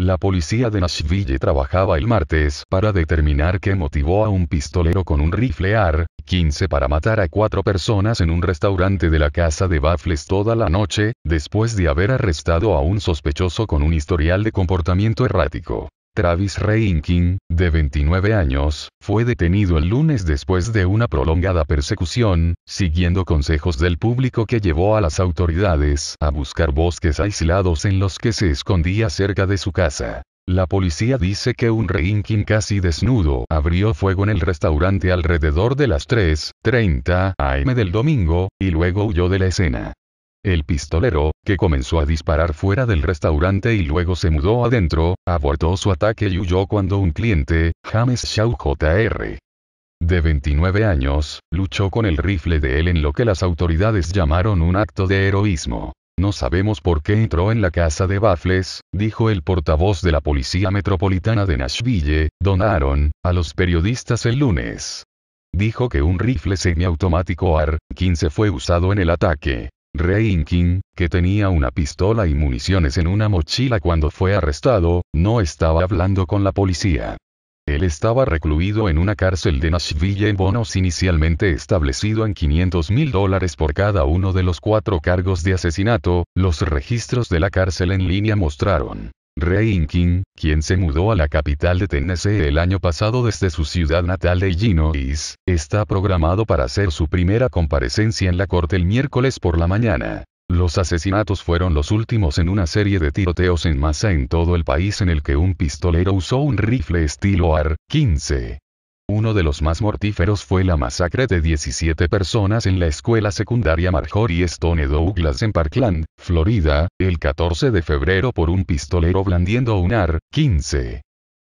La policía de Nashville trabajaba el martes para determinar qué motivó a un pistolero con un rifle AR-15 para matar a cuatro personas en un restaurante de la casa de Baffles toda la noche, después de haber arrestado a un sospechoso con un historial de comportamiento errático. Travis Reinking, de 29 años, fue detenido el lunes después de una prolongada persecución, siguiendo consejos del público que llevó a las autoridades a buscar bosques aislados en los que se escondía cerca de su casa. La policía dice que un Reinking casi desnudo abrió fuego en el restaurante alrededor de las 3.30 am del domingo, y luego huyó de la escena. El pistolero, que comenzó a disparar fuera del restaurante y luego se mudó adentro, abortó su ataque y huyó cuando un cliente, James Shaw Jr de 29 años, luchó con el rifle de él en lo que las autoridades llamaron un acto de heroísmo. No sabemos por qué entró en la casa de Baffles, dijo el portavoz de la Policía Metropolitana de Nashville, Don Aaron, a los periodistas el lunes. Dijo que un rifle semiautomático AR-15 fue usado en el ataque. King, que tenía una pistola y municiones en una mochila cuando fue arrestado, no estaba hablando con la policía. Él estaba recluido en una cárcel de Nashville en bonos inicialmente establecido en 500 mil dólares por cada uno de los cuatro cargos de asesinato, los registros de la cárcel en línea mostraron King, quien se mudó a la capital de Tennessee el año pasado desde su ciudad natal de Illinois, está programado para hacer su primera comparecencia en la corte el miércoles por la mañana. Los asesinatos fueron los últimos en una serie de tiroteos en masa en todo el país en el que un pistolero usó un rifle estilo AR-15. Uno de los más mortíferos fue la masacre de 17 personas en la escuela secundaria Marjorie Stone Douglas en Parkland, Florida, el 14 de febrero por un pistolero blandiendo un AR-15.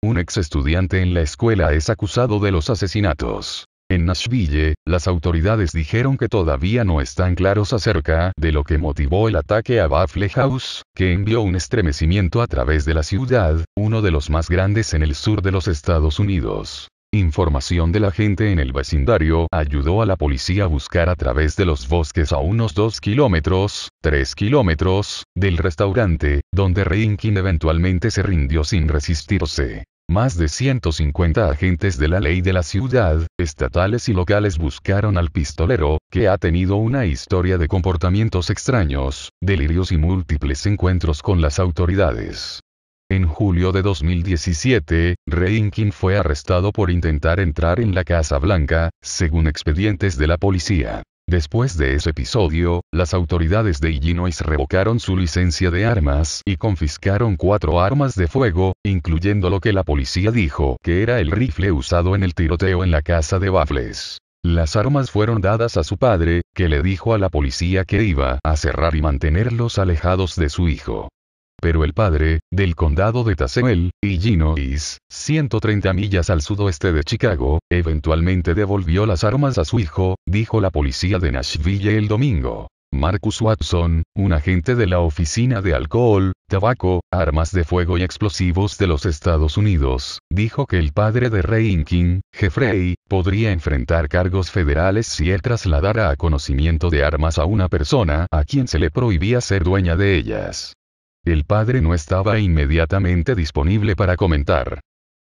Un ex estudiante en la escuela es acusado de los asesinatos. En Nashville, las autoridades dijeron que todavía no están claros acerca de lo que motivó el ataque a Baffle House, que envió un estremecimiento a través de la ciudad, uno de los más grandes en el sur de los Estados Unidos. Información de la gente en el vecindario ayudó a la policía a buscar a través de los bosques a unos 2 kilómetros, 3 kilómetros, del restaurante, donde Reinkin eventualmente se rindió sin resistirse. Más de 150 agentes de la ley de la ciudad, estatales y locales buscaron al pistolero, que ha tenido una historia de comportamientos extraños, delirios y múltiples encuentros con las autoridades. En julio de 2017, Reinkin fue arrestado por intentar entrar en la Casa Blanca, según expedientes de la policía. Después de ese episodio, las autoridades de Illinois revocaron su licencia de armas y confiscaron cuatro armas de fuego, incluyendo lo que la policía dijo que era el rifle usado en el tiroteo en la casa de Baffles. Las armas fueron dadas a su padre, que le dijo a la policía que iba a cerrar y mantenerlos alejados de su hijo pero el padre, del condado de Tazewell, Illinois, 130 millas al sudoeste de Chicago, eventualmente devolvió las armas a su hijo, dijo la policía de Nashville el domingo. Marcus Watson, un agente de la Oficina de Alcohol, Tabaco, Armas de Fuego y Explosivos de los Estados Unidos, dijo que el padre de Reinking, Jeffrey, podría enfrentar cargos federales si él trasladara a conocimiento de armas a una persona a quien se le prohibía ser dueña de ellas. El padre no estaba inmediatamente disponible para comentar.